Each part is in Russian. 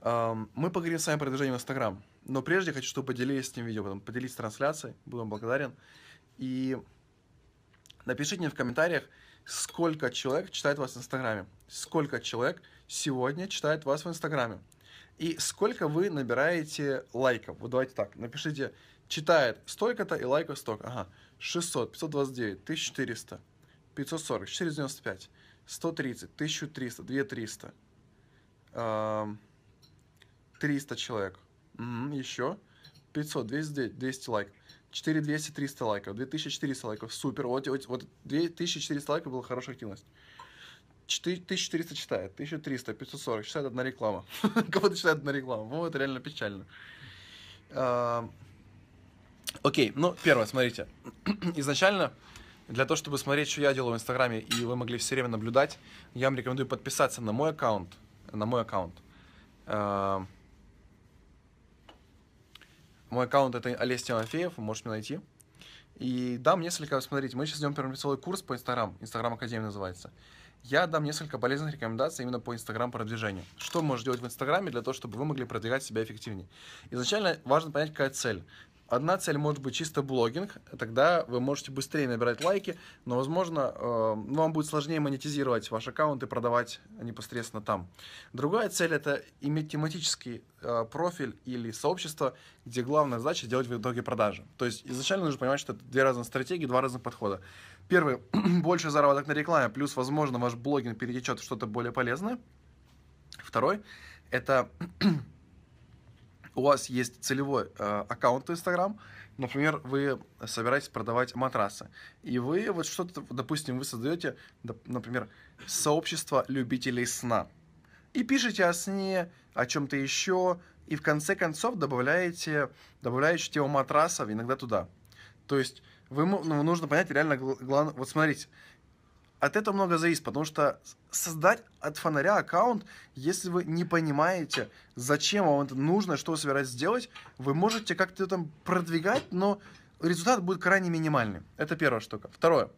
Мы поговорим с вами про продвижение в Инстаграм, но прежде хочу, чтобы поделились с ним видео, потом поделись трансляцией, буду вам благодарен. И напишите мне в комментариях, сколько человек читает вас в Инстаграме, сколько человек сегодня читает вас в Инстаграме, и сколько вы набираете лайков. Вот давайте так, напишите, читает столько-то и лайков столько. Ага, 600, 529, 1400, 540, 495, 130, 1300, 2300. Эм... 300 человек. Угу, еще. 500, 200, 200 лайков. 4 200, 300 лайков. 2400 лайков. Супер. Вот, вот, вот 2400 лайков была хорошая активность. 1400 читает, 1300, 540, читает одна реклама. Кого-то читает одна реклама. вот это реально печально. А, окей, ну, первое, смотрите. Изначально, для того, чтобы смотреть, что я делаю в Инстаграме, и вы могли все время наблюдать, я вам рекомендую подписаться на мой аккаунт. На мой аккаунт. А, мой аккаунт — это Олесь Тимофеев, вы можете меня найти. И дам несколько, смотрите, мы сейчас идем первый курс по Инстаграм, Инстаграм Академия называется. Я дам несколько полезных рекомендаций именно по Инстаграм продвижению. Что можно делать в Инстаграме для того, чтобы вы могли продвигать себя эффективнее? Изначально важно понять, какая цель. Одна цель может быть чисто блогинг, тогда вы можете быстрее набирать лайки, но, возможно, э, вам будет сложнее монетизировать ваш аккаунт и продавать непосредственно там. Другая цель – это иметь тематический э, профиль или сообщество, где главная задача – делать в итоге продажи. То есть изначально нужно понимать, что это две разные стратегии, два разных подхода. Первый – больше заработок на рекламе, плюс, возможно, ваш блогинг перетечет в что-то более полезное. Второй – это у вас есть целевой э, аккаунт Instagram, например, вы собираетесь продавать матрасы, и вы вот что-то, допустим, вы создаете, например, сообщество любителей сна, и пишете о сне, о чем-то еще, и в конце концов добавляете, добавляете тему матрасов иногда туда. То есть вы, ну, нужно понять реально, главное, вот смотрите, от этого много зависит, потому что создать от фонаря аккаунт, если вы не понимаете, зачем вам это нужно, что вы собираетесь сделать, вы можете как-то там продвигать, но результат будет крайне минимальный. Это первая штука. Второе.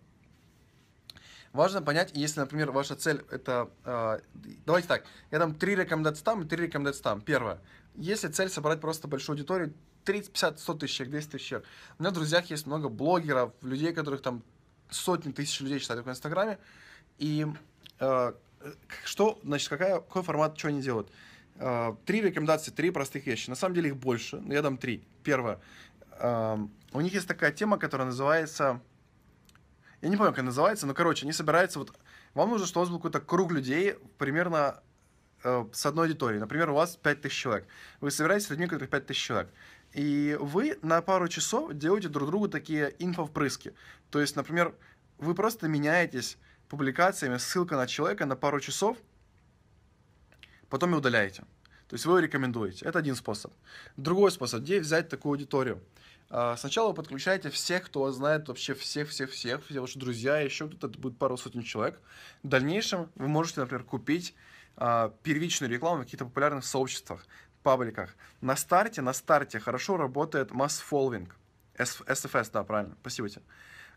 Важно понять, если, например, ваша цель это... Э, давайте так, я там три рекомендации там и три рекомендации там. Первое. Если цель собрать просто большую аудиторию, 30, 50, 100 тысяч, 200 тысяч. У меня в друзьях есть много блогеров, людей, которых там сотни тысяч людей читают в Инстаграме. И э, что, значит, какая, какой формат, что они делают? Э, три рекомендации, три простых вещи. На самом деле их больше, но я дам три. Первое. Э, у них есть такая тема, которая называется... Я не помню, как она называется, но, короче, они собираются вот... Вам нужно, что у вас был какой-то круг людей, примерно э, с одной аудиторией. Например, у вас 5000 человек. Вы собираетесь с людьми, у которых 5000 человек. И вы на пару часов делаете друг другу такие инфовпрыски. То есть, например, вы просто меняетесь публикациями, ссылка на человека на пару часов, потом и удаляете. То есть вы его рекомендуете. Это один способ. Другой способ, где взять такую аудиторию. А, сначала вы подключаете всех, кто знает вообще всех-всех-всех, все ваши друзья, еще кто-то, это будет пару сотен человек. В дальнейшем вы можете, например, купить а, первичную рекламу в каких-то популярных сообществах пабликах. На старте, на старте хорошо работает масс-фолвинг. SFS, да, правильно, спасибо тебе.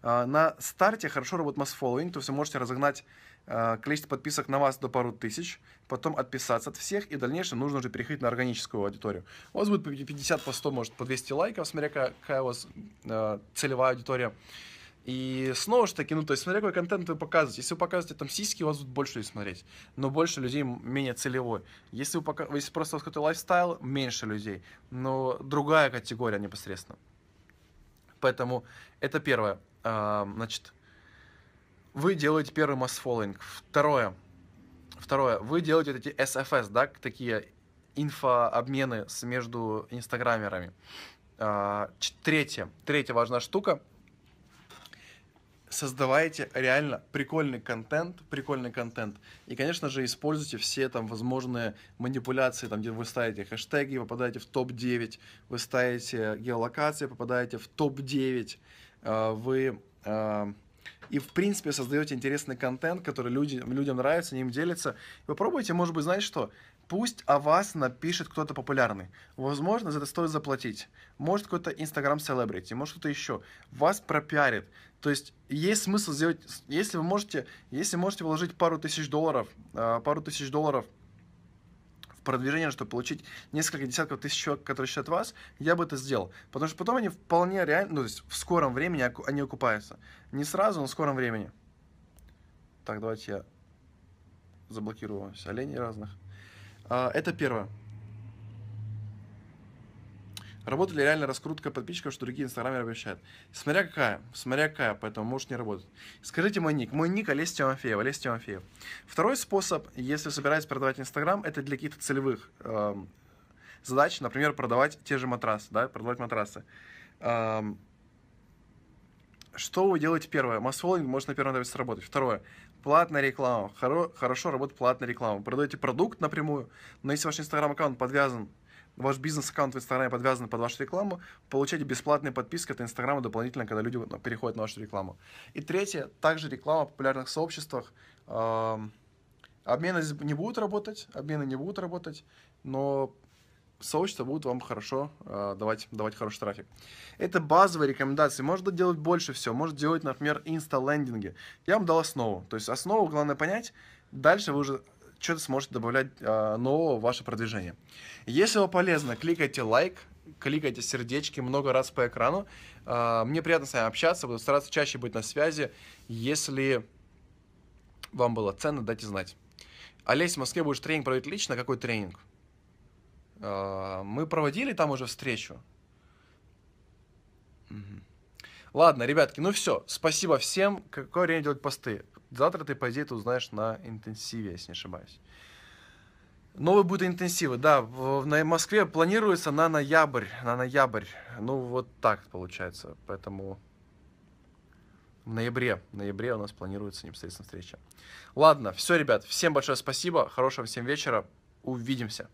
А, на старте хорошо работает масс-фолловинг, то есть вы можете разогнать а, количество подписок на вас до пару тысяч, потом отписаться от всех, и в дальнейшем нужно уже переходить на органическую аудиторию. У вас будет 50 по 100, может, по 200 лайков, смотря какая у вас а, целевая аудитория. И снова же таки, ну, то есть, смотря какой контент вы показываете. Если вы показываете там сиськи, у вас будут больше людей смотреть. Но больше людей менее целевой. Если вы пока... если просто какой-то лайфстайл, меньше людей. Но другая категория непосредственно. Поэтому это первое. А, значит, вы делаете первый масс-фоллинг. Второе. Второе. Вы делаете эти SFS, да, такие инфообмены между инстаграмерами. А, третье. Третья важная штука – создавайте реально прикольный контент, прикольный контент. И, конечно же, используйте все там возможные манипуляции, там, где вы ставите хэштеги, попадаете в топ-9, вы ставите геолокации, попадаете в топ-9, э, вы... Э, и, в принципе, создаете интересный контент, который люди, людям нравится, они им делятся. попробуйте, может быть, знаете что, Пусть о вас напишет кто-то популярный. Возможно, за это стоит заплатить. Может, какой-то Instagram celebrity, может, кто-то еще. Вас пропиарит. То есть, есть смысл сделать... Если вы можете, если можете вложить пару тысяч долларов, э, пару тысяч долларов в продвижение, чтобы получить несколько десятков тысяч человек, которые считают вас, я бы это сделал. Потому что потом они вполне реально, ну, то есть в скором времени они окупаются. Не сразу, но в скором времени. Так, давайте я заблокирую Оленей разных. А, это первое. Работает ли реально раскрутка подписчиков, что другие инстаграмеры обещают? Смотря какая, смотря какая, поэтому может не работать. Скажите мой ник. Мой ник Олесь Тимофеев, Олесь Тимофеев. Второй способ, если собираетесь продавать инстаграм, это для каких-то целевых э, задач, например, продавать те же матрасы, да, продавать матрасы. Э, что вы делаете первое? Масс-фоллинг может на первом этапе сработать. Второе платная реклама. Хоро, хорошо работает платная реклама. Продаете продукт напрямую, но если ваш инстаграм-аккаунт подвязан, ваш бизнес-аккаунт в инстаграме подвязан под вашу рекламу, получаете бесплатные подписки от инстаграма дополнительно, когда люди ну, переходят на вашу рекламу. И третье, также реклама в популярных сообществах. обмены не будут работать, обмены не будут работать, но Сообщество будет вам хорошо э, давать, давать хороший трафик. Это базовые рекомендации. Можно делать больше всего. Можно делать, например, инста-лендинги. Я вам дал основу. То есть основу главное понять. Дальше вы уже что-то сможете добавлять э, нового в ваше продвижение. Если вам полезно, кликайте лайк, кликайте сердечки много раз по экрану. Э, мне приятно с вами общаться, буду стараться чаще быть на связи. Если вам было ценно, дайте знать. Олесь, в Москве будешь тренинг проводить лично? Какой тренинг? Э, мы проводили там уже встречу. Ладно, ребятки, ну все. Спасибо всем. Какое время делать посты? Завтра ты, по идее, ты узнаешь на интенсиве, если не ошибаюсь. Новые будут интенсивы, да. В, Москве планируется на ноябрь. На ноябрь. Ну, вот так получается. Поэтому в ноябре. В ноябре у нас планируется непосредственно встреча. Ладно, все, ребят. Всем большое спасибо. Хорошего всем вечера. Увидимся.